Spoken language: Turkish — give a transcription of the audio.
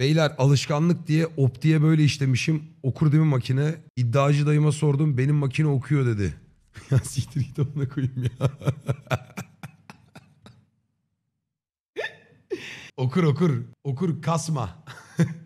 Beyler alışkanlık diye op diye böyle işlemişim. Okur değil mi makine? İddiacı dayıma sordum benim makine okuyor dedi. ya siktir git ona koyayım ya. okur okur. Okur kasma.